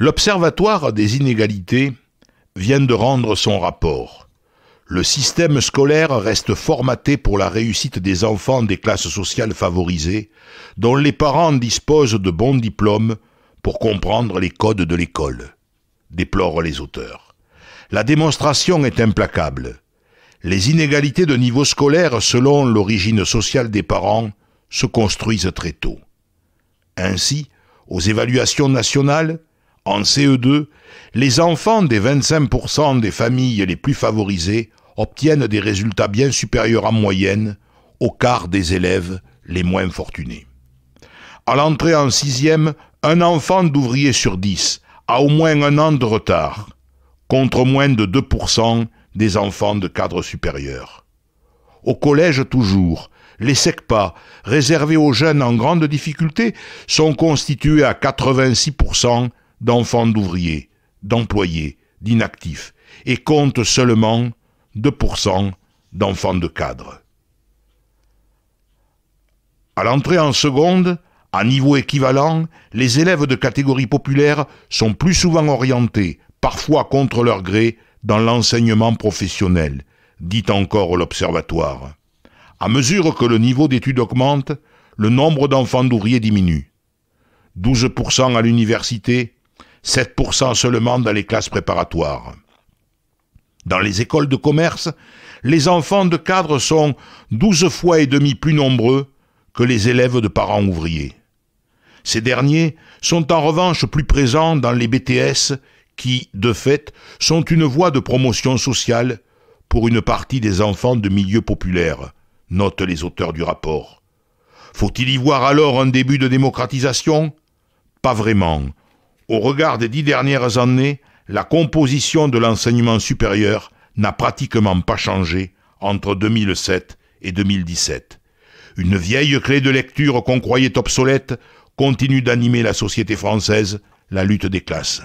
L'Observatoire des inégalités vient de rendre son rapport. Le système scolaire reste formaté pour la réussite des enfants des classes sociales favorisées, dont les parents disposent de bons diplômes pour comprendre les codes de l'école, déplorent les auteurs. La démonstration est implacable. Les inégalités de niveau scolaire selon l'origine sociale des parents se construisent très tôt. Ainsi, aux évaluations nationales, en CE2, les enfants des 25% des familles les plus favorisées obtiennent des résultats bien supérieurs en moyenne au quart des élèves les moins fortunés. À l'entrée en sixième, un enfant d'ouvrier sur dix a au moins un an de retard, contre moins de 2% des enfants de cadre supérieur. Au collège toujours, les SECPA, réservés aux jeunes en grande difficulté, sont constitués à 86% d'enfants d'ouvriers, d'employés, d'inactifs, et compte seulement 2% d'enfants de cadres. « À l'entrée en seconde, à niveau équivalent, les élèves de catégorie populaire sont plus souvent orientés, parfois contre leur gré, dans l'enseignement professionnel, dit encore l'Observatoire. À mesure que le niveau d'études augmente, le nombre d'enfants d'ouvriers diminue. 12% à l'université, 7% seulement dans les classes préparatoires. Dans les écoles de commerce, les enfants de cadres sont 12 fois et demi plus nombreux que les élèves de parents ouvriers. Ces derniers sont en revanche plus présents dans les BTS qui, de fait, sont une voie de promotion sociale pour une partie des enfants de milieu populaire, notent les auteurs du rapport. Faut-il y voir alors un début de démocratisation Pas vraiment, au regard des dix dernières années, la composition de l'enseignement supérieur n'a pratiquement pas changé entre 2007 et 2017. Une vieille clé de lecture qu'on croyait obsolète continue d'animer la société française, la lutte des classes.